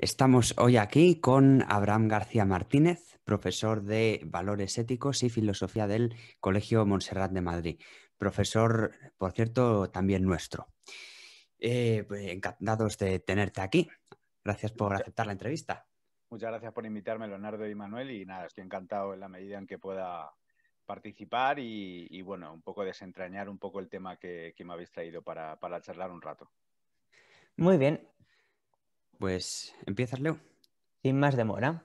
Estamos hoy aquí con Abraham García Martínez, profesor de Valores Éticos y Filosofía del Colegio Montserrat de Madrid. Profesor, por cierto, también nuestro. Eh, pues, encantados de tenerte aquí. Gracias por aceptar la entrevista. Muchas gracias por invitarme, Leonardo y Manuel. Y nada, estoy encantado en la medida en que pueda participar y, bueno, un poco desentrañar un poco el tema que, me habéis traído para charlar un rato. Muy bien, pues empiezas, Leo. Sin más demora.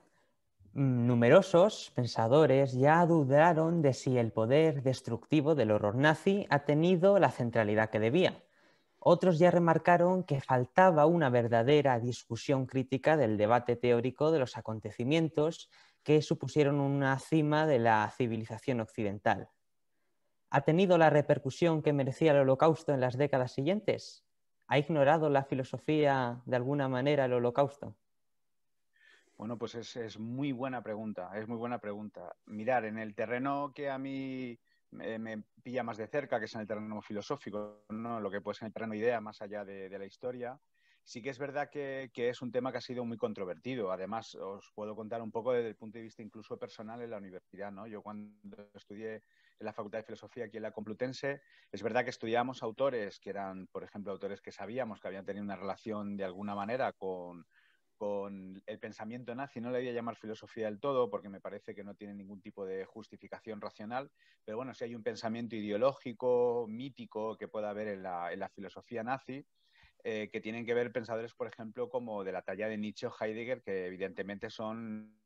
Mm, numerosos pensadores ya dudaron de si el poder destructivo del horror nazi ha tenido la centralidad que debía. Otros ya remarcaron que faltaba una verdadera discusión crítica del debate teórico de los acontecimientos que supusieron una cima de la civilización occidental. ¿Ha tenido la repercusión que merecía el holocausto en las décadas siguientes? ¿Ha ignorado la filosofía de alguna manera el holocausto? Bueno, pues es, muy buena pregunta, es muy buena pregunta. Mirar, en el terreno que a mí me, pilla más de cerca, que es en el terreno filosófico, ¿no? lo que puede ser el terreno idea más allá de la historia, Sí que es verdad que, es un tema que ha sido muy controvertido. Además, os puedo contar un poco desde el punto de vista incluso personal en la universidad. ¿no? Yo cuando estudié en la Facultad de Filosofía aquí en la Complutense, es verdad que estudiábamos autores que eran, por ejemplo, autores que sabíamos que habían tenido una relación de alguna manera con, el pensamiento nazi. No le voy a llamar filosofía del todo porque me parece que no tiene ningún tipo de justificación racional, pero bueno, si hay un pensamiento ideológico, mítico que pueda haber en la filosofía nazi, eh, que tienen que ver pensadores, por ejemplo, como de la talla de Nietzsche o Heidegger, que evidentemente son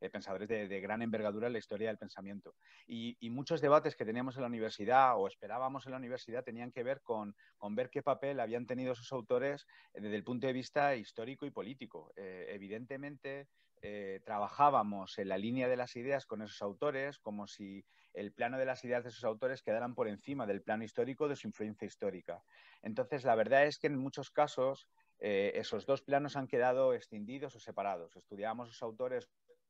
eh, pensadores de, gran envergadura en la historia del pensamiento. Y, muchos debates que teníamos en la universidad o esperábamos en la universidad tenían que ver con, ver qué papel habían tenido esos autores eh, desde el punto de vista histórico y político. evidentemente, eh, trabajábamos en la línea de las ideas con esos autores, como si el plano de las ideas de esos autores quedaran por encima del plano histórico de su influencia histórica. Entonces, la verdad es que en muchos casos eh, esos dos planos han quedado extendidos o separados. Estudiábamos a esos autores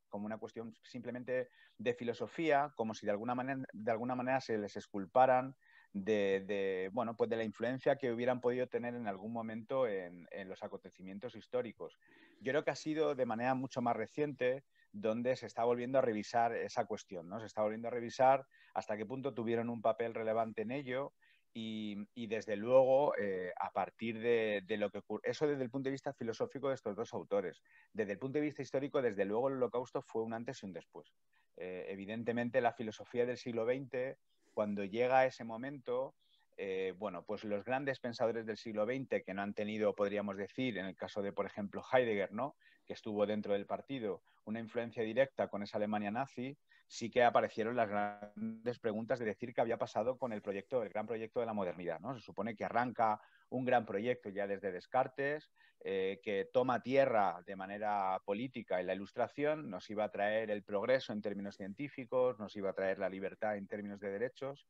como una cuestión simplemente de filosofía, como si de alguna manera, de alguna manera se les esculparan de, bueno, pues de la influencia que hubieran podido tener en algún momento en, los acontecimientos históricos. Yo creo que ha sido de manera mucho más reciente donde se está volviendo a revisar esa cuestión, ¿no? Se está volviendo a revisar hasta qué punto tuvieron un papel relevante en ello y, desde luego eh, a partir de, lo que ocurre, eso desde el punto de vista filosófico de estos dos autores, desde el punto de vista histórico, desde luego el holocausto fue un antes y un después. Eh, evidentemente la filosofía del siglo XX cuando llega ese momento, eh, bueno, pues los grandes pensadores del siglo XX que no han tenido, podríamos decir, en el caso de, por ejemplo, Heidegger, ¿no? que estuvo dentro del partido, una influencia directa con esa Alemania nazi, sí que aparecieron las grandes preguntas de decir qué había pasado con el proyecto, el gran proyecto de la modernidad. ¿no? Se supone que arranca un gran proyecto ya desde Descartes, eh, que toma tierra de manera política en la ilustración, nos iba a traer el progreso en términos científicos, nos iba a traer la libertad en términos de derechos,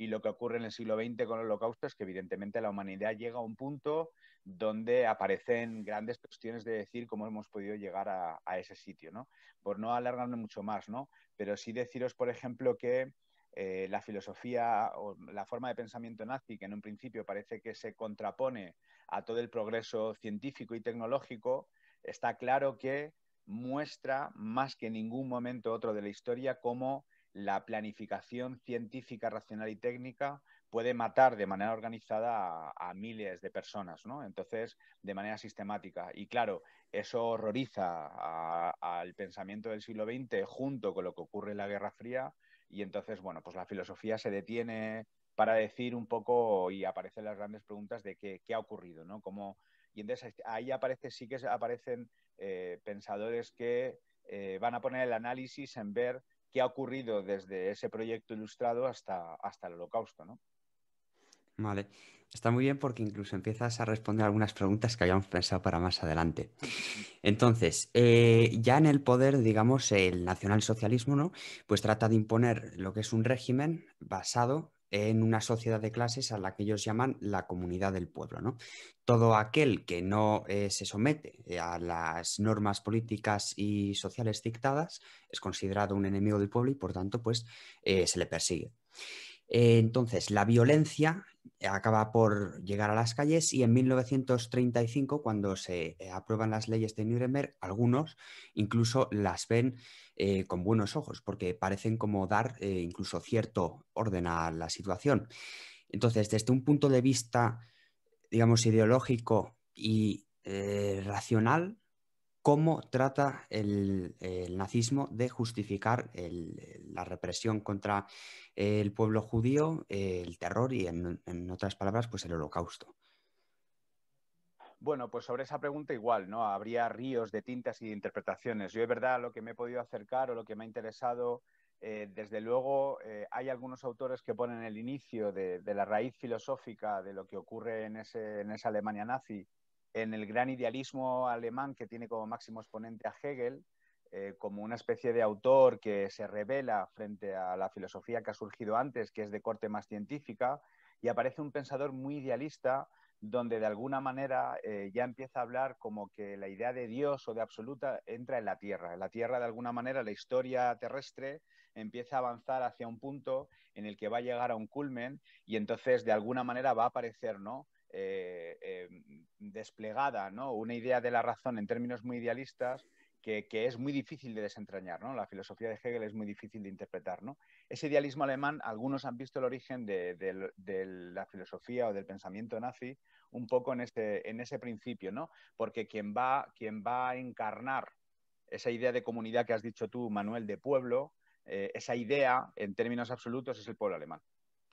y lo que ocurre en el siglo XX con el holocausto es que evidentemente la humanidad llega a un punto donde aparecen grandes cuestiones de decir cómo hemos podido llegar a, ese sitio, ¿no? Por no alargarme mucho más, ¿no? Pero sí deciros, por ejemplo, que eh, la filosofía o la forma de pensamiento nazi, que en un principio parece que se contrapone a todo el progreso científico y tecnológico, está claro que muestra más que en ningún momento otro de la historia cómo la planificación científica, racional y técnica puede matar de manera organizada a, miles de personas, ¿no? Entonces, de manera sistemática. Y claro, eso horroriza al pensamiento del siglo XX junto con lo que ocurre en la Guerra Fría y entonces, bueno, pues la filosofía se detiene para decir un poco y aparecen las grandes preguntas de qué, ha ocurrido, ¿no? y entonces ahí aparece, sí que aparecen eh, pensadores que eh, van a poner el análisis en ver qué ha ocurrido desde ese proyecto ilustrado hasta, hasta el holocausto, ¿no? Vale, está muy bien porque incluso empiezas a responder algunas preguntas que habíamos pensado para más adelante. Entonces, eh, ya en el poder, digamos, el nacionalsocialismo, ¿no? Pues trata de imponer lo que es un régimen basado en una sociedad de clases a la que ellos llaman la comunidad del pueblo. ¿no? Todo aquel que no eh, se somete eh, a las normas políticas y sociales dictadas es considerado un enemigo del pueblo y por tanto pues, eh, se le persigue. entonces, la violencia eh, acaba por llegar a las calles y en 1935, cuando se eh, aprueban las leyes de Nuremberg, algunos incluso las ven eh, con buenos ojos, porque parecen como dar incluso cierto orden a la situación. Entonces, desde un punto de vista, digamos, ideológico y racional, cómo trata el, nazismo de justificar la represión contra el pueblo judío, el terror y, en, otras palabras, pues el holocausto. Bueno, pues sobre esa pregunta igual, ¿no? Habría ríos de tintas y de interpretaciones. Yo, es verdad, lo que me he podido acercar o lo que me ha interesado, eh, desde luego, eh, hay algunos autores que ponen el inicio de, la raíz filosófica de lo que ocurre en esa Alemania nazi en el gran idealismo alemán que tiene como máximo exponente a Hegel, eh, como una especie de autor que se revela frente a la filosofía que ha surgido antes, que es de corte más científica, y aparece un pensador muy idealista donde de alguna manera eh, ya empieza a hablar como que la idea de Dios o de absoluta entra en la Tierra. En la Tierra, de alguna manera, la historia terrestre empieza a avanzar hacia un punto en el que va a llegar a un culmen y entonces, de alguna manera, va a aparecer, ¿no? Eh, eh, desplegada ¿no? una idea de la razón en términos muy idealistas que, es muy difícil de desentrañar. ¿no? La filosofía de Hegel es muy difícil de interpretar. ¿no? Ese idealismo alemán, algunos han visto el origen de, la filosofía o del pensamiento nazi un poco en, ese principio, ¿no? porque quien va, quien va a encarnar esa idea de comunidad que has dicho tú, Manuel, de pueblo, eh, esa idea en términos absolutos es el pueblo alemán.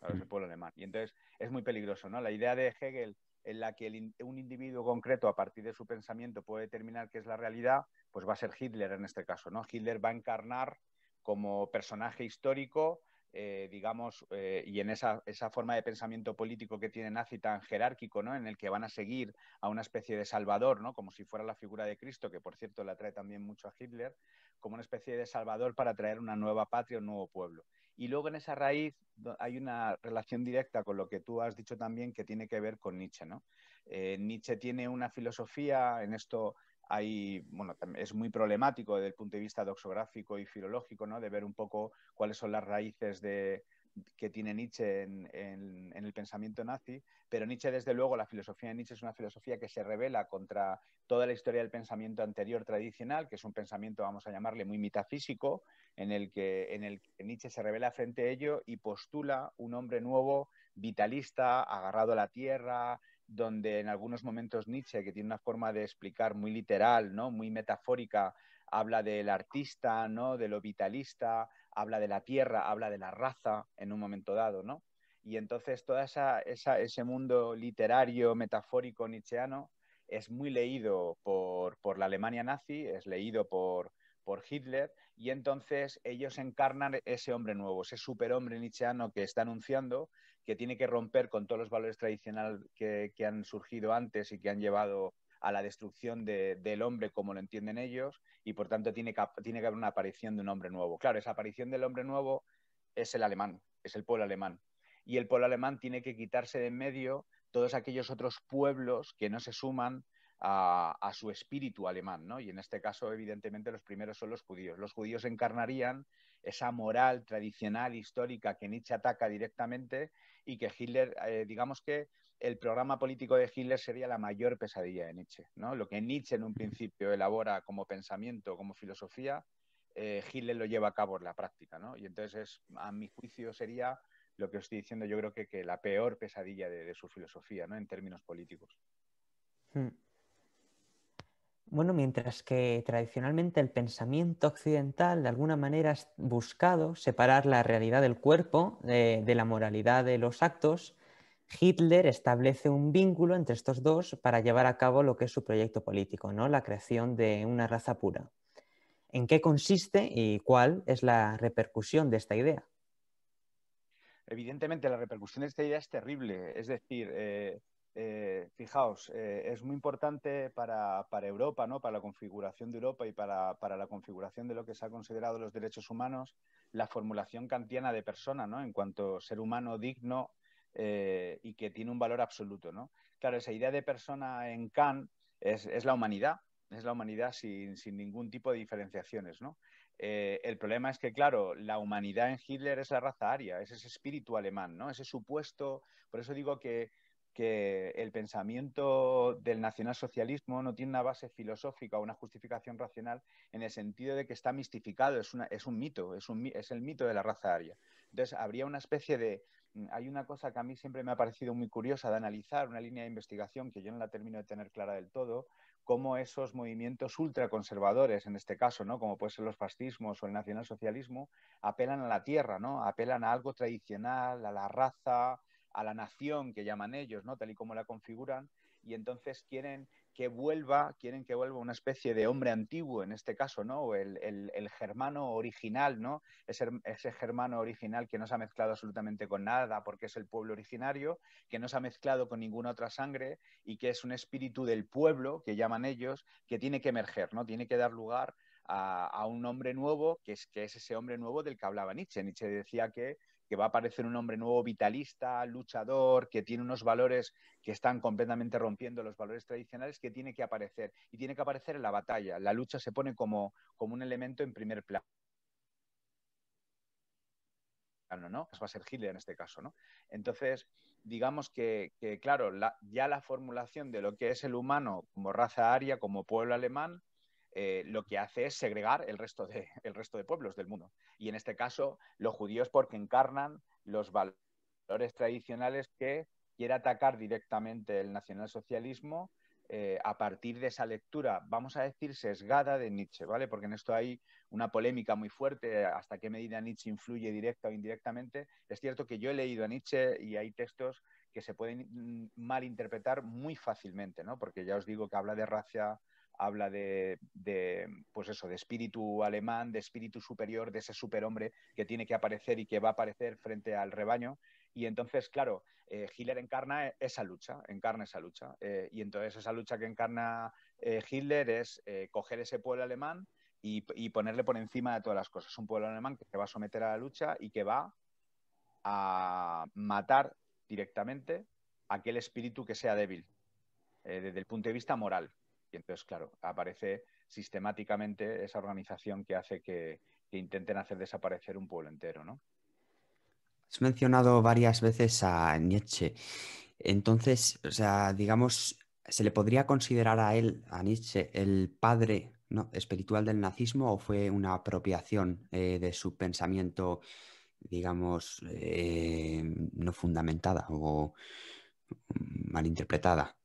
Mm. pueblo alemán. Y entonces es muy peligroso, ¿no? La idea de Hegel en la que un individuo concreto a partir de su pensamiento puede determinar qué es la realidad, pues va a ser Hitler en este caso, ¿no? Hitler va a encarnar como personaje histórico, eh, digamos, eh, y en esa, forma de pensamiento político que tiene Nazi tan jerárquico, ¿no? En el que van a seguir a una especie de salvador, Como si fuera la figura de Cristo, que por cierto la trae también mucho a Hitler, como una especie de salvador para traer una nueva patria, un nuevo pueblo. Y luego en esa raíz hay una relación directa con lo que tú has dicho también que tiene que ver con Nietzsche, ¿no? Eh, Nietzsche tiene una filosofía, en esto hay, bueno, es muy problemático desde el punto de vista doxográfico y filológico, ¿no? De ver un poco cuáles son las raíces de, que tiene Nietzsche en, el pensamiento nazi, pero Nietzsche, desde luego, la filosofía de Nietzsche es una filosofía que se revela contra toda la historia del pensamiento anterior tradicional, que es un pensamiento, vamos a llamarle, muy metafísico, en el que, en el Nietzsche se revela frente a ello y postula un hombre nuevo, vitalista, agarrado a la tierra, donde en algunos momentos Nietzsche, que tiene una forma de explicar muy literal, ¿no? muy metafórica, habla del artista, ¿no? de lo vitalista, habla de la tierra, habla de la raza en un momento dado, ¿no? Y entonces todo esa, ese mundo literario, metafórico, nietzscheano, es muy leído por, la Alemania nazi, es leído por, por Hitler, y entonces ellos encarnan ese hombre nuevo, ese superhombre nietzscheano que está anunciando, que tiene que romper con todos los valores tradicionales que, que han surgido antes y que han llevado a la destrucción del hombre como lo entienden ellos y por tanto tiene que, tiene que haber una aparición de un hombre nuevo. Claro, esa aparición del hombre nuevo es el alemán, es el pueblo alemán. Y el pueblo alemán tiene que quitarse de en medio todos aquellos otros pueblos que no se suman a, su espíritu alemán, Y en este caso, evidentemente, los primeros son los judíos. Los judíos encarnarían esa moral tradicional, histórica, que Nietzsche ataca directamente y que Hitler, eh, digamos que el programa político de Hitler sería la mayor pesadilla de Nietzsche. ¿no? Lo que Nietzsche en un principio elabora como pensamiento, como filosofía, eh, Hitler lo lleva a cabo en la práctica. ¿no? Y entonces, a mi juicio, sería lo que estoy diciendo, yo creo que, que la peor pesadilla de, su filosofía ¿no? en términos políticos. Hmm. Bueno, mientras que tradicionalmente el pensamiento occidental de alguna manera ha buscado separar la realidad del cuerpo eh, de la moralidad de los actos, Hitler establece un vínculo entre estos dos para llevar a cabo lo que es su proyecto político, ¿no? la creación de una raza pura. ¿En qué consiste y cuál es la repercusión de esta idea? Evidentemente, la repercusión de esta idea es terrible. Es decir, eh, eh, fijaos, eh, es muy importante para, Europa, ¿no? para la configuración de Europa y para, para, la configuración de lo que se ha considerado los derechos humanos, la formulación kantiana de persona, ¿no? en cuanto ser humano digno, eh, y que tiene un valor absoluto, ¿no? Claro, esa idea de persona en Kant es, la humanidad, es la humanidad sin, ningún tipo de diferenciaciones, ¿no? Eh, el problema es que, claro, la humanidad en Hitler es la raza aria, es ese espíritu alemán, ¿no? Ese supuesto, por eso digo que, el pensamiento del nacionalsocialismo no tiene una base filosófica o una justificación racional en el sentido de que está mistificado, es, es un mito, es, es el mito de la raza aria. Entonces, habría una especie de, Mm, hay una cosa que a mí siempre me ha parecido muy curiosa de analizar, una línea de investigación que yo no la termino de tener clara del todo, cómo esos movimientos ultraconservadores, en este caso, ¿no? como pueden ser los fascismos o el nacionalsocialismo, apelan a la tierra, ¿no? apelan a algo tradicional, a la raza, a la nación que llaman ellos, ¿no? tal y como la configuran, y entonces quieren que vuelva, quieren que vuelva una especie de hombre antiguo en este caso, ¿no? El, germano original, ¿no? Ese, ese, germano original que no se ha mezclado absolutamente con nada porque es el pueblo originario, que no se ha mezclado con ninguna otra sangre y que es un espíritu del pueblo, que llaman ellos, que tiene que emerger, ¿no? Tiene que dar lugar a, un hombre nuevo, que es, que es ese hombre nuevo del que hablaba Nietzsche. Nietzsche decía que que va a aparecer un hombre nuevo vitalista, luchador, que tiene unos valores que están completamente rompiendo los valores tradicionales, que tiene que aparecer. Y tiene que aparecer en la batalla. La lucha se pone como, un elemento en primer plano. ¿no? Va a ser Hitler en este caso, ¿no? Entonces, digamos que, claro, ya la formulación de lo que es el humano como raza aria, como pueblo alemán, eh, lo que hace es segregar el resto, de, resto de pueblos del mundo. Y en este caso, los judíos porque encarnan los valores tradicionales que quiere atacar directamente el nacionalsocialismo eh, a partir de esa lectura, vamos a decir, sesgada de Nietzsche, ¿vale? Porque en esto hay una polémica muy fuerte, hasta qué medida Nietzsche influye directa o indirectamente. Es cierto que yo he leído a Nietzsche y hay textos que se pueden malinterpretar muy fácilmente, ¿no? Porque ya os digo que habla de raza, habla de, pues eso, de espíritu alemán, de espíritu superior, de ese superhombre que tiene que aparecer y que va a aparecer frente al rebaño. Y entonces, claro, eh, Hitler encarna esa lucha, encarna esa lucha. Eh, y entonces esa lucha que encarna eh, Hitler es coger ese pueblo alemán y, ponerle por encima de todas las cosas. Un pueblo alemán que se va a someter a la lucha y que va a matar directamente aquel espíritu que sea débil, desde el punto de vista moral. Y entonces, claro, aparece sistemáticamente esa organización que hace que, intenten hacer desaparecer un pueblo entero, ¿no? Has mencionado varias veces a Nietzsche. Entonces, o sea, digamos, ¿se le podría considerar a él, a Nietzsche, el padre espiritual del nazismo o fue una apropiación eh, de su pensamiento, digamos, eh, no fundamentada o mm, mal interpretada?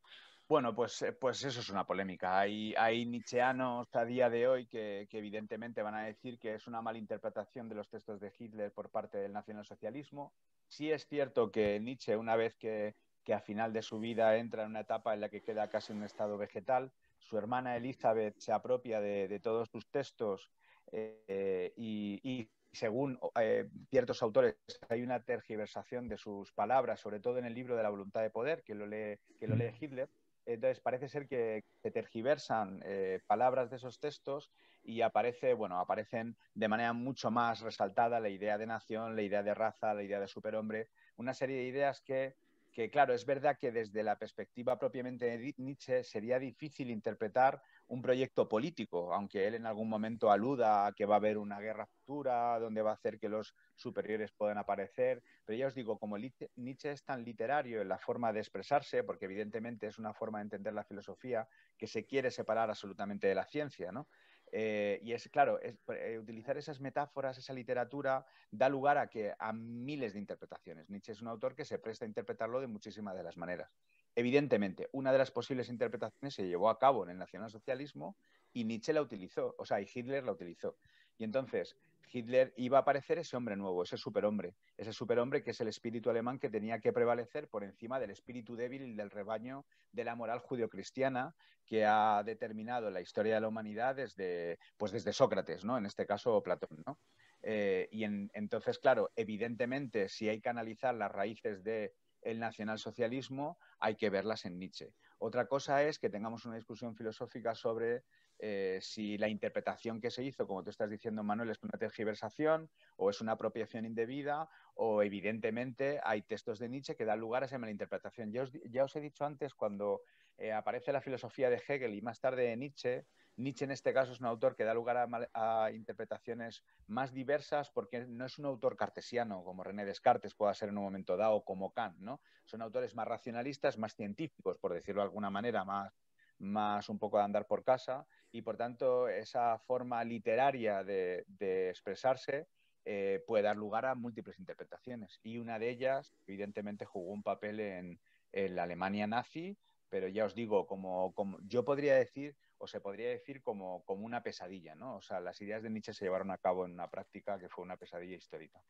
Bueno, pues, eh, pues eso es una polémica. Hay, hay nietzscheanos a día de hoy que, evidentemente van a decir que es una interpretación de los textos de Hitler por parte del nacionalsocialismo. Sí es cierto que Nietzsche, una vez que, a final de su vida entra en una etapa en la que queda casi un estado vegetal, su hermana Elizabeth se apropia de, todos sus textos eh, y, según eh, ciertos autores, hay una tergiversación de sus palabras, sobre todo en el libro de la voluntad de poder, que lo lee mm. Hitler, entonces parece ser que se tergiversan eh, palabras de esos textos y aparece, bueno, aparecen de manera mucho más resaltada la idea de nación, la idea de raza, la idea de superhombre, una serie de ideas que, que claro, es verdad que desde la perspectiva propiamente de Nietzsche sería difícil interpretar un proyecto político, aunque él en algún momento aluda a que va a haber una guerra futura, donde va a hacer que los superiores puedan aparecer, pero ya os digo, como Nietzsche es tan literario en la forma de expresarse, porque evidentemente es una forma de entender la filosofía que se quiere separar absolutamente de la ciencia, ¿no? Eh, y es claro, eh, utilizar esas metáforas, esa literatura, da lugar a que a miles de interpretaciones. Nietzsche es un autor que se presta a interpretarlo de muchísimas de las maneras. Evidentemente, una de las posibles interpretaciones se llevó a cabo en el nacionalsocialismo y Nietzsche la utilizó, o sea, y Hitler la utilizó. Y entonces Hitler iba a aparecer ese hombre nuevo, ese superhombre, ese superhombre que es el espíritu alemán que tenía que prevalecer por encima del espíritu débil y del rebaño de la moral judio-cristiana que ha determinado la historia de la humanidad desde, pues desde Sócrates, ¿no? En este caso Platón, ¿no? Eh, y entonces, claro, evidentemente, si hay que analizar las raíces de el nacionalsocialismo hay que verlas en Nietzsche. Otra cosa es que tengamos una discusión filosófica sobre eh, si la interpretación que se hizo, como tú estás diciendo, Manuel, es una tergiversación o es una apropiación indebida o evidentemente hay textos de Nietzsche que dan lugar a esa mala interpretación. Ya os, ya he dicho antes, cuando eh, aparece la filosofía de Hegel y más tarde de Nietzsche, Nietzsche en este caso es un autor que da lugar a, interpretaciones más diversas porque no es un autor cartesiano como René Descartes pueda ser en un momento dado como Kant, ¿no? Son autores más racionalistas, más científicos, por decirlo de alguna manera, más, más un poco de andar por casa y por tanto esa forma literaria de, expresarse eh, puede dar lugar a múltiples interpretaciones y una de ellas evidentemente jugó un papel en, la Alemania nazi, pero ya os digo, como, como yo podría decir o se podría decir como, una pesadilla, ¿no? O sea, las ideas de Nietzsche se llevaron a cabo en una práctica que fue una pesadilla histórica.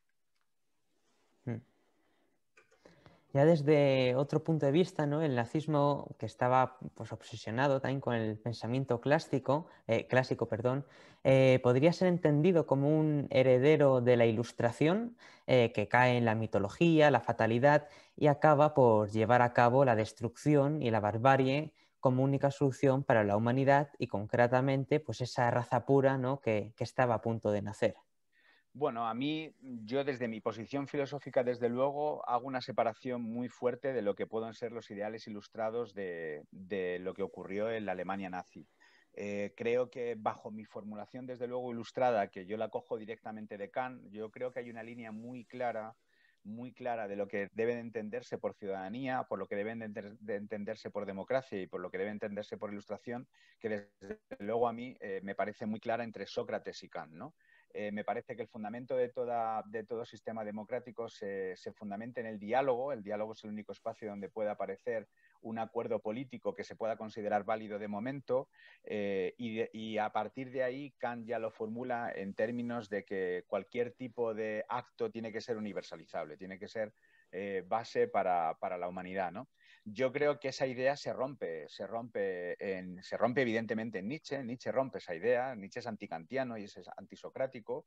Hmm. Ya desde otro punto de vista, ¿no? El nazismo que estaba pues, obsesionado también con el pensamiento clásico, eh, clásico perdón, eh, podría ser entendido como un heredero de la ilustración eh, que cae en la mitología, la fatalidad y acaba por llevar a cabo la destrucción y la barbarie como única solución para la humanidad y concretamente pues esa raza pura ¿no? que, que estaba a punto de nacer. Bueno, a mí, yo desde mi posición filosófica, desde luego, hago una separación muy fuerte de lo que puedan ser los ideales ilustrados de, de lo que ocurrió en la Alemania nazi. Eh, creo que bajo mi formulación, desde luego, ilustrada, que yo la cojo directamente de Kant, yo creo que hay una línea muy clara muy clara de lo que debe entenderse por ciudadanía, por lo que deben entenderse por democracia y por lo que debe entenderse por ilustración, que desde luego a mí eh, me parece muy clara entre Sócrates y Kant, ¿no? Eh, me parece que el fundamento de, todo sistema democrático se, fundamenta en el diálogo. El diálogo es el único espacio donde puede aparecer un acuerdo político que se pueda considerar válido de momento eh, y, a partir de ahí Kant ya lo formula en términos de que cualquier tipo de acto tiene que ser universalizable, tiene que ser eh, base para, para, la humanidad. ¿no? yo creo que esa idea se rompe, se rompe, se rompe evidentemente en Nietzsche, Nietzsche rompe esa idea, Nietzsche es anticantiano y es antisocrático.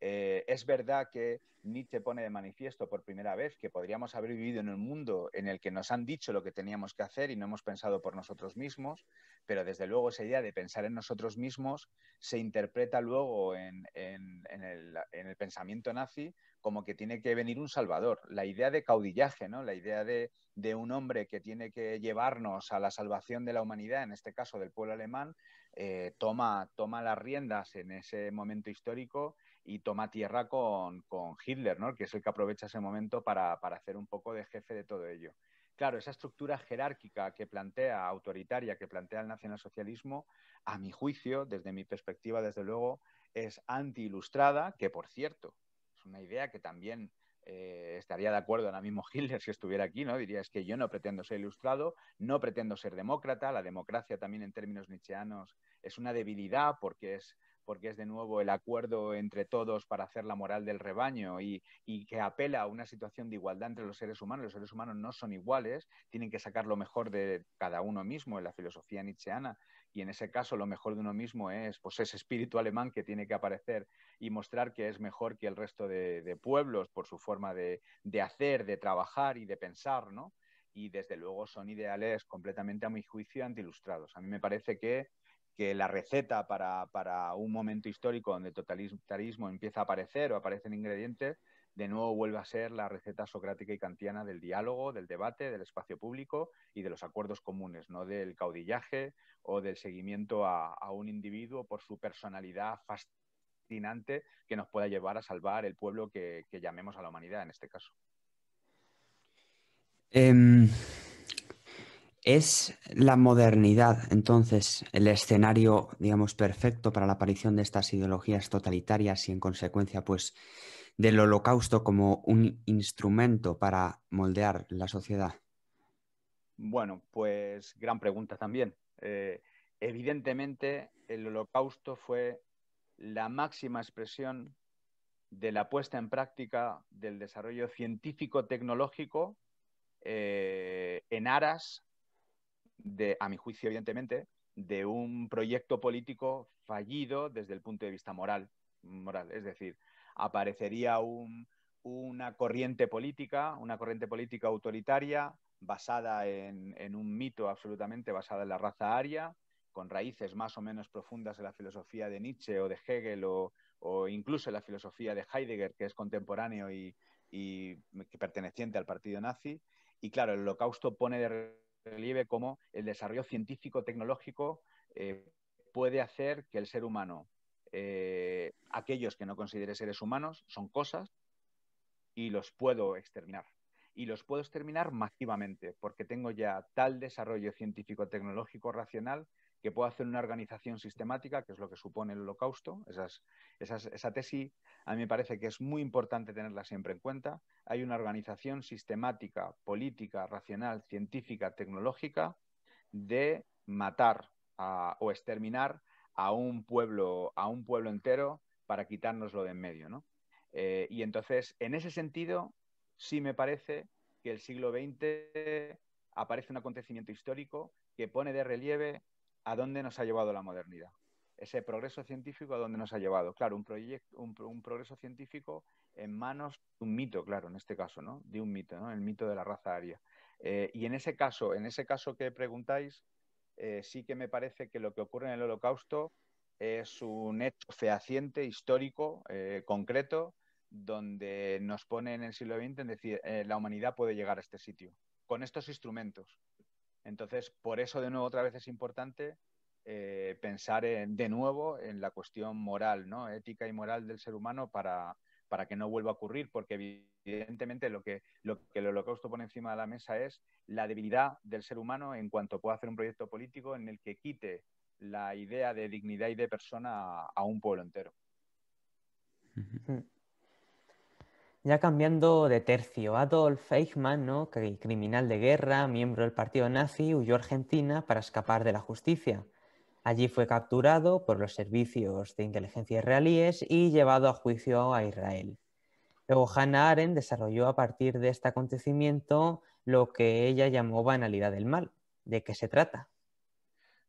Eh, es verdad que Nietzsche pone de manifiesto por primera vez que podríamos haber vivido en un mundo en el que nos han dicho lo que teníamos que hacer y no hemos pensado por nosotros mismos, pero desde luego esa idea de pensar en nosotros mismos se interpreta luego en el pensamiento nazi como que tiene que venir un salvador. La idea de caudillaje, ¿no? La idea de, un hombre que tiene que llevarnos a la salvación de la humanidad, en este caso del pueblo alemán, eh, toma, toma las riendas en ese momento histórico y toma tierra con, Hitler, Que es el que aprovecha ese momento para, para hacer un poco de jefe de todo ello. Claro, esa estructura jerárquica que plantea, autoritaria, que plantea el nacionalsocialismo, a mi juicio, desde mi perspectiva, desde luego, es anti-ilustrada, que por cierto, una idea que también eh, estaría de acuerdo ahora mismo Hitler si estuviera aquí, ¿no? Diría, es que yo no pretendo ser ilustrado, no pretendo ser demócrata, la democracia también en términos nietzscheanos es una debilidad porque es, porque es de nuevo el acuerdo entre todos para hacer la moral del rebaño y, y que apela a una situación de igualdad entre los seres humanos. Los seres humanos no son iguales, tienen que sacar lo mejor de cada uno mismo en la filosofía nietzscheana y en ese caso lo mejor de uno mismo es pues ese espíritu alemán que tiene que aparecer y mostrar que es mejor que el resto de, pueblos por su forma de, hacer, de trabajar y de pensar, ¿no? Y desde luego son ideales completamente a mi juicio antilustrados. A mí me parece que, la receta para, para, un momento histórico donde el totalitarismo empieza a aparecer o aparecen ingredientes de nuevo vuelve a ser la receta socrática y kantiana del diálogo, del debate, del espacio público y de los acuerdos comunes, no del caudillaje o del seguimiento a, un individuo por su personalidad fascinante que nos pueda llevar a salvar el pueblo que, llamemos a la humanidad en este caso. Em, es la modernidad, entonces, el escenario, digamos, perfecto para la aparición de estas ideologías totalitarias y, en consecuencia, pues, del holocausto como un instrumento para moldear la sociedad? Bueno, pues gran pregunta también. Eh, evidentemente, el holocausto fue la máxima expresión de la puesta en práctica del desarrollo científico-tecnológico eh, en aras, de, a mi juicio, evidentemente, de un proyecto político fallido desde el punto de vista moral. moral. Es decir, aparecería una corriente política, una corriente política autoritaria basada en, un mito absolutamente basada en la raza aria, con raíces más o menos profundas en la filosofía de Nietzsche o de Hegel o, incluso en la filosofía de Heidegger, que es contemporáneo y, perteneciente al partido nazi. Y claro, el holocausto pone de relieve cómo el desarrollo científico-tecnológico eh, puede hacer que el ser humano eh, aquellos que no considere seres humanos son cosas y los puedo exterminar. Y los puedo exterminar masivamente porque tengo ya tal desarrollo científico-tecnológico racional que puedo hacer una organización sistemática, que es lo que supone el holocausto. esa tesis a mí me parece que es muy importante tenerla siempre en cuenta. Hay una organización sistemática, política, racional, científica, tecnológica de matar o exterminar a un pueblo, a un pueblo entero para quitárnoslo de en medio, ¿no? Eh, y entonces, en ese sentido, sí me parece que el siglo XX aparece un acontecimiento histórico que pone de relieve a dónde nos ha llevado la modernidad. Ese progreso científico a dónde nos ha llevado. Claro, un, proyecto, un, progreso científico en manos de un mito, claro, en este caso, ¿no? De un mito, ¿no? El mito de la raza aria. Eh, y en ese caso, en ese caso que preguntáis, eh, sí que me parece que lo que ocurre en el holocausto es un hecho fehaciente, histórico, eh, concreto, donde nos pone en el siglo XX en decir, eh, la humanidad puede llegar a este sitio, con estos instrumentos. Entonces, por eso de nuevo otra vez es importante pensar de nuevo en la cuestión moral, ¿no? ética y moral del ser humano para, para que no vuelva a ocurrir, porque evidentemente lo que, lo que el holocausto pone encima de la mesa es la debilidad del ser humano en cuanto pueda hacer un proyecto político en el que quite la idea de dignidad y de persona a, un pueblo entero. Mm. Ya cambiando de tercio, Adolf Eichmann, ¿no? criminal de guerra, miembro del partido nazi, huyó a Argentina para escapar de la justicia. Allí fue capturado por los servicios de inteligencia israelíes y llevado a juicio a Israel. Luego Hannah Arendt desarrolló a partir de este acontecimiento lo que ella llamó banalidad del mal. ¿De qué se trata?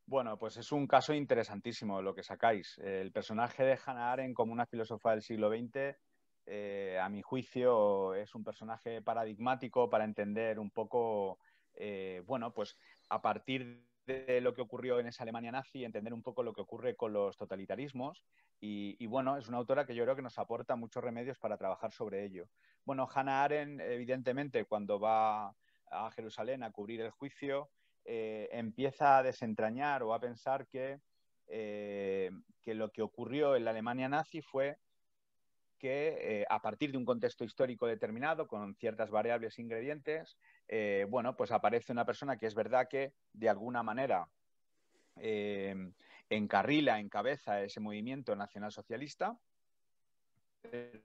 Bueno, pues es un caso interesantísimo lo que sacáis. El personaje de Hannah Arendt como una filósofa del siglo XX, eh, a mi juicio, es un personaje paradigmático para entender un poco, eh, bueno, pues a partir de de lo que ocurrió en esa Alemania nazi, entender un poco lo que ocurre con los totalitarismos. Y, bueno, es una autora que yo creo que nos aporta muchos remedios para trabajar sobre ello. Bueno, Hannah Arendt, evidentemente, cuando va a Jerusalén a cubrir el juicio, eh, empieza a desentrañar o a pensar que, eh, que lo que ocurrió en la Alemania nazi fue que eh, a partir de un contexto histórico determinado, con ciertas variables e ingredientes, eh, bueno, pues aparece una persona que es verdad que de alguna manera eh, encarrila, encabeza ese movimiento nacionalsocialista.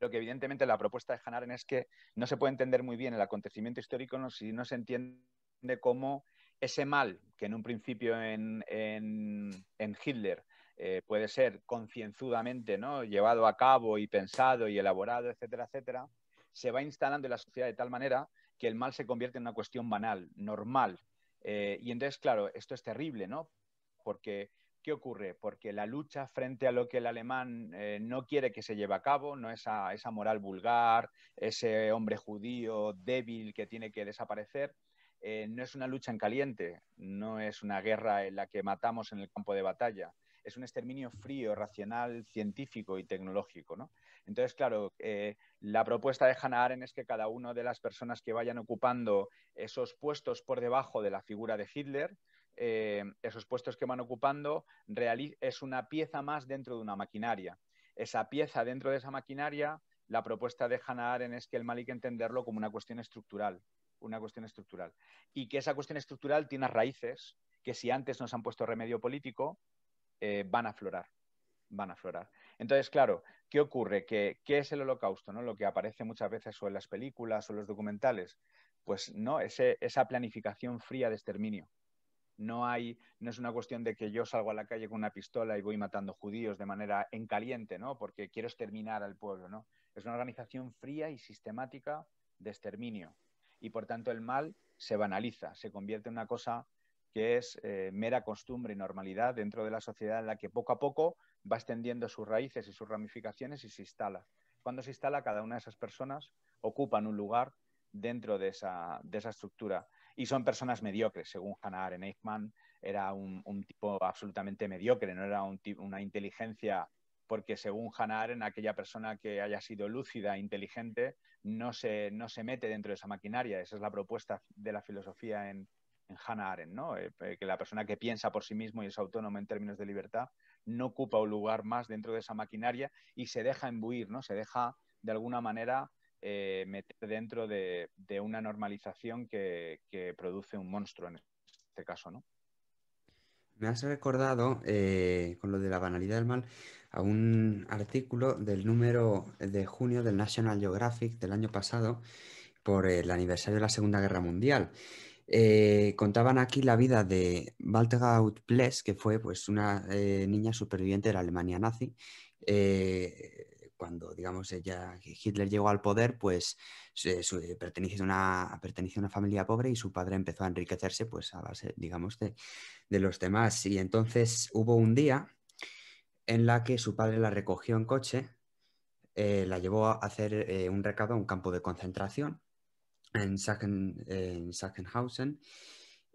Lo que evidentemente la propuesta de Hanaren es que no se puede entender muy bien el acontecimiento histórico si no se entiende cómo ese mal que en un principio en, Hitler eh, puede ser concienzudamente ¿no? llevado a cabo y pensado y elaborado, etcétera, etcétera, se va instalando en la sociedad de tal manera que el mal se convierte en una cuestión banal, normal. Eh, y entonces, claro, esto es terrible, ¿no? Porque, ¿qué ocurre? Porque la lucha frente a lo que el alemán eh, no quiere que se lleve a cabo, no esa, esa moral vulgar, ese hombre judío débil que tiene que desaparecer, eh, no es una lucha en caliente, no es una guerra en la que matamos en el campo de batalla, es un exterminio frío, racional, científico y tecnológico. Entonces, claro, eh, la propuesta de Hannah Arendt es que cada una de las personas que vayan ocupando esos puestos por debajo de la figura de Hitler, eh, esos puestos que van ocupando, es una pieza más dentro de una maquinaria. Esa pieza dentro de esa maquinaria, la propuesta de Hannah Arendt es que el mal hay que entenderlo como una cuestión estructural una cuestión estructural. Y que esa cuestión estructural tiene raíces que si antes nos han puesto remedio político, eh, van a aflorar, van a aflorar. Entonces, claro, ¿qué ocurre? ¿Qué, es el holocausto? ¿no? Lo que aparece muchas veces o en las películas o en los documentales. Pues no, esa planificación fría de exterminio. No, hay, no es una cuestión de que yo salgo a la calle con una pistola y voy matando judíos de manera en caliente, ¿no? Porque quiero exterminar al pueblo, ¿no? Es una organización fría y sistemática de exterminio. Y por tanto el mal se banaliza, se convierte en una cosa que es eh, mera costumbre y normalidad dentro de la sociedad en la que poco a poco va extendiendo sus raíces y sus ramificaciones y se instala. Cuando se instala, cada una de esas personas ocupan un lugar dentro de esa, estructura. Y son personas mediocres, según Hannah Arendt Eichmann, era un, tipo absolutamente mediocre, no era una inteligencia, porque según Hannah Arendt, aquella persona que haya sido lúcida, e inteligente, no se, no se mete dentro de esa maquinaria. Esa es la propuesta de la filosofía en, en Hannah Arendt, ¿no? Eh, que la persona que piensa por sí mismo y es autónoma en términos de libertad no ocupa un lugar más dentro de esa maquinaria y se deja embuir, ¿no? Se deja de alguna manera eh, meter dentro de, una normalización que, produce un monstruo en este caso, ¿no? Me has recordado, eh, con lo de la banalidad del mal, a un artículo del número de junio del National Geographic del año pasado por el aniversario de la Segunda Guerra Mundial. Eh, contaban aquí la vida de Waltraud Pless, que fue pues, una eh, niña superviviente de la Alemania nazi. Eh, cuando digamos, ella, Hitler llegó al poder, pues pertenecía, a una, a familia pobre y su padre empezó a enriquecerse pues, a base digamos, de, los demás. Y entonces hubo un día en la que su padre la recogió en coche, la llevó a hacer un recado a un campo de concentración en, Sachenhausen Sachsenhausen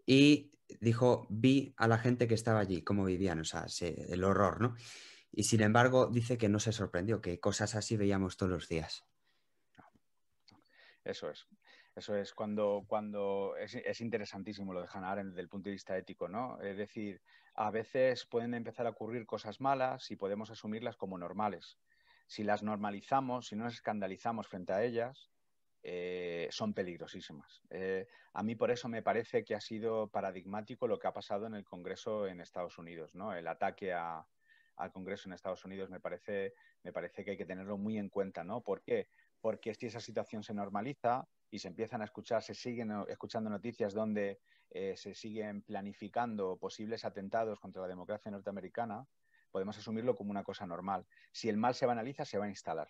y dijo, vi a la gente que estaba allí, cómo vivían, o sea, el horror, ¿no? Y sin embargo, dice que no se sorprendió, que cosas así veíamos todos los días. Eso es. Eso es cuando, cuando es, interesantísimo lo de Hannah desde el punto de vista ético, ¿no? Es decir, a veces pueden empezar a ocurrir cosas malas y podemos asumirlas como normales. Si las normalizamos, si no nos escandalizamos frente a ellas, eh, son peligrosísimas. Eh, a mí por eso me parece que ha sido paradigmático lo que ha pasado en el Congreso en Estados Unidos, ¿no? El ataque al Congreso en Estados Unidos me parece, me parece que hay que tenerlo muy en cuenta, ¿no? ¿Por qué? Porque si esa situación se normaliza y se empiezan a escuchar, se siguen escuchando noticias donde eh, se siguen planificando posibles atentados contra la democracia norteamericana, podemos asumirlo como una cosa normal. Si el mal se banaliza, se va a instalar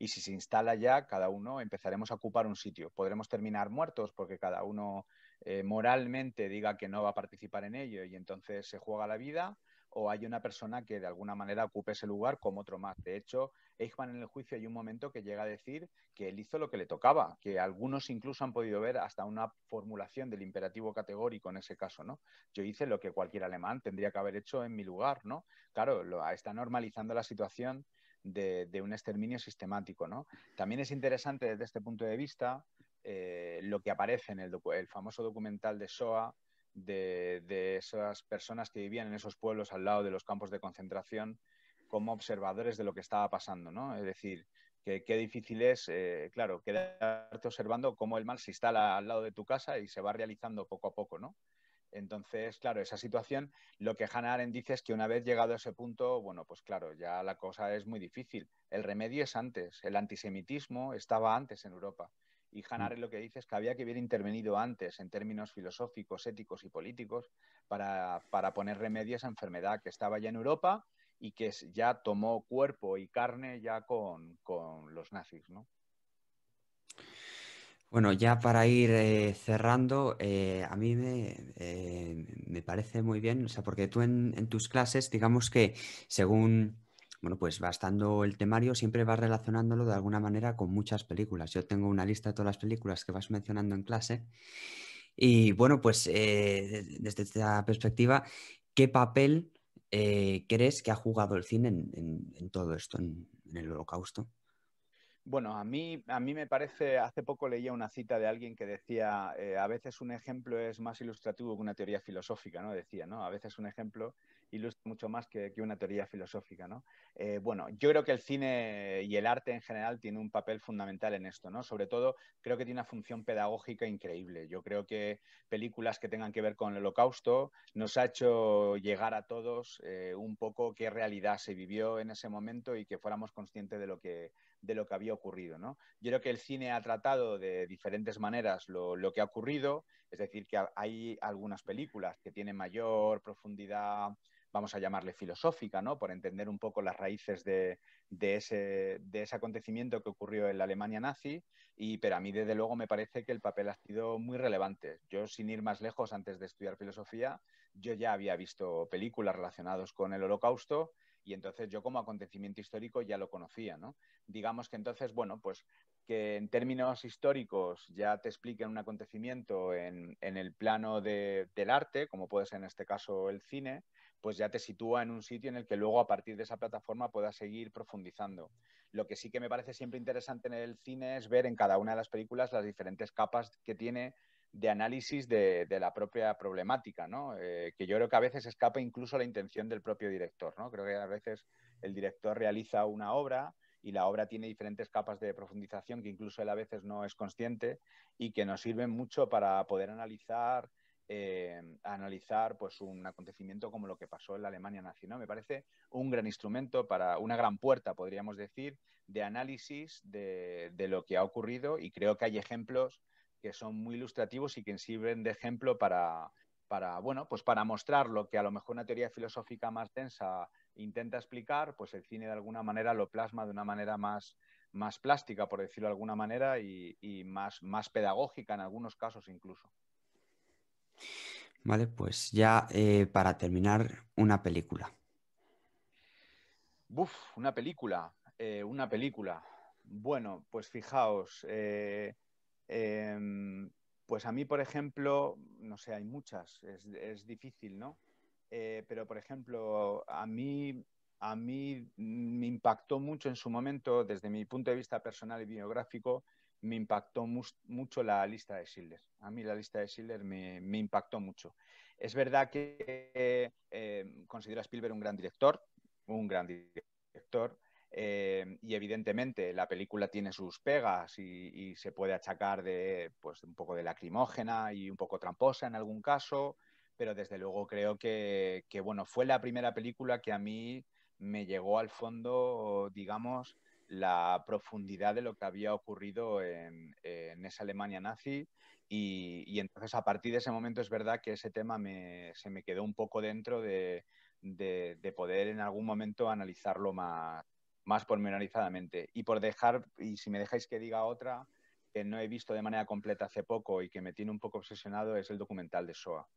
y si se instala ya, cada uno empezaremos a ocupar un sitio. Podremos terminar muertos porque cada uno eh, moralmente diga que no va a participar en ello y entonces se juega la vida o hay una persona que de alguna manera ocupe ese lugar como otro más. De hecho, Eichmann en el juicio hay un momento que llega a decir que él hizo lo que le tocaba, que algunos incluso han podido ver hasta una formulación del imperativo categórico en ese caso, ¿no? Yo hice lo que cualquier alemán tendría que haber hecho en mi lugar, ¿no? Claro, está normalizando la situación de, un exterminio sistemático. ¿no? También es interesante desde este punto de vista eh, lo que aparece en el, famoso documental de SOA de, esas personas que vivían en esos pueblos al lado de los campos de concentración como observadores de lo que estaba pasando, ¿no? Es decir, qué difícil es, eh, claro, quedarte observando cómo el mal se instala al lado de tu casa y se va realizando poco a poco, ¿no? Entonces, claro, esa situación, lo que Hannah Arendt dice es que una vez llegado a ese punto, bueno, pues claro, ya la cosa es muy difícil. El remedio es antes, el antisemitismo estaba antes en Europa. Y Hannah mm. Arendt lo que dice es que había que haber intervenido antes en términos filosóficos, éticos y políticos para, poner remedio a esa enfermedad que estaba ya en Europa y que ya tomó cuerpo y carne ya con, con los nazis, ¿no? Bueno, ya para ir eh, cerrando, eh, a mí me, eh, me, parece muy bien, o sea, porque tú en, tus clases, digamos que según, bueno, pues bastando el temario, siempre vas relacionándolo de alguna manera con muchas películas. Yo tengo una lista de todas las películas que vas mencionando en clase. Y bueno, pues desde esta perspectiva, ¿qué papel crees que ha jugado el cine en todo esto, en el holocausto? Bueno, a mí, a mí me parece, hace poco leía una cita de alguien que decía, eh, a veces un ejemplo es más ilustrativo que una teoría filosófica, ¿no? Decía, ¿no? A veces un ejemplo ilustra mucho más que, una teoría filosófica, ¿no? Eh, bueno, yo creo que el cine y el arte en general tiene un papel fundamental en esto, ¿no? Sobre todo, creo que tiene una función pedagógica increíble. Yo creo que películas que tengan que ver con el holocausto nos ha hecho llegar a todos eh, un poco qué realidad se vivió en ese momento y que fuéramos conscientes de lo que de lo que había ocurrido. ¿no? Yo creo que el cine ha tratado de diferentes maneras lo, que ha ocurrido, es decir, que hay algunas películas que tienen mayor profundidad, vamos a llamarle filosófica, ¿no? Por entender un poco las raíces de, ese, acontecimiento que ocurrió en la Alemania nazi, y, pero a mí desde luego me parece que el papel ha sido muy relevante. Yo, sin ir más lejos, antes de estudiar filosofía, yo ya había visto películas relacionadas con el holocausto y entonces yo como acontecimiento histórico ya lo conocía, ¿no? Digamos que entonces, bueno, pues que en términos históricos ya te expliquen un acontecimiento en, el plano del arte, como puede ser en este caso el cine, pues ya te sitúa en un sitio en el que luego a partir de esa plataforma puedas seguir profundizando. Lo que sí que me parece siempre interesante en el cine es ver en cada una de las películas las diferentes capas que tiene de análisis de, la propia problemática, ¿no? Eh, que yo creo que a veces escapa incluso la intención del propio director. ¿no? Creo que a veces el director realiza una obra y la obra tiene diferentes capas de profundización que incluso él a veces no es consciente y que nos sirven mucho para poder analizar eh, analizar pues, un acontecimiento como lo que pasó en la Alemania nazi. Me parece un gran instrumento para, una gran puerta, podríamos decir, de análisis de, de, lo que ha ocurrido y creo que hay ejemplos que son muy ilustrativos y que sirven de ejemplo para, para, bueno, pues para mostrar lo que a lo mejor una teoría filosófica más densa intenta explicar, pues el cine de alguna manera lo plasma de una manera más, más plástica, por decirlo de alguna manera, y, más, más pedagógica en algunos casos incluso. Vale, pues ya eh, para terminar, una película. Uf, una película, eh, una película. Bueno, pues fijaos, eh, Em, pues a mí, por ejemplo, no sé, hay muchas, es, difícil, ¿no? Eh, pero, por ejemplo, a mí, a mí me impactó mucho en su momento, desde mi punto de vista personal y biográfico, me impactó mucho la lista de Schiller. A mí la lista de Schiller me, impactó mucho. Es verdad que eh, considero a Spielberg un gran director, un gran director, eh, y evidentemente la película tiene sus pegas y, se puede achacar de pues, un poco de lacrimógena y un poco tramposa en algún caso, pero desde luego creo que, bueno, fue la primera película que a mí me llegó al fondo, digamos, la profundidad de lo que había ocurrido en, esa Alemania nazi. Y, entonces a partir de ese momento es verdad que ese tema se me quedó un poco dentro de poder en algún momento analizarlo más, más pormenorizadamente. Y por dejar, y si me dejáis que diga otra que no he visto de manera completa hace poco y que me tiene un poco obsesionado es el documental de SOA.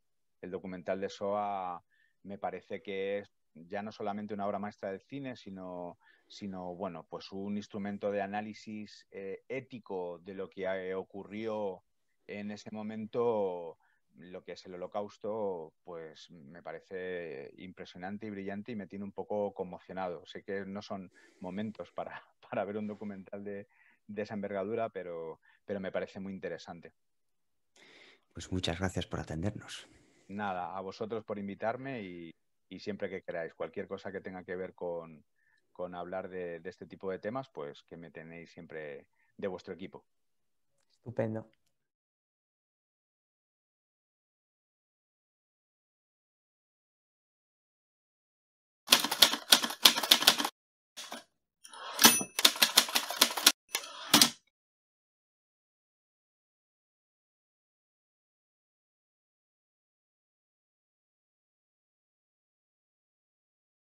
El documental de SOA me parece que es ya no solamente una obra maestra del cine, sino, sino bueno, pues un instrumento de análisis eh, ético de lo que eh, ocurrió en ese momento lo que es el holocausto, pues me parece impresionante y brillante y me tiene un poco conmocionado. Sé que no son momentos para, ver un documental de, esa envergadura, pero, pero me parece muy interesante. Pues muchas gracias por atendernos. Nada, a vosotros por invitarme y, siempre que queráis, cualquier cosa que tenga que ver con, hablar de, de este tipo de temas, pues que me tenéis siempre de vuestro equipo. Estupendo.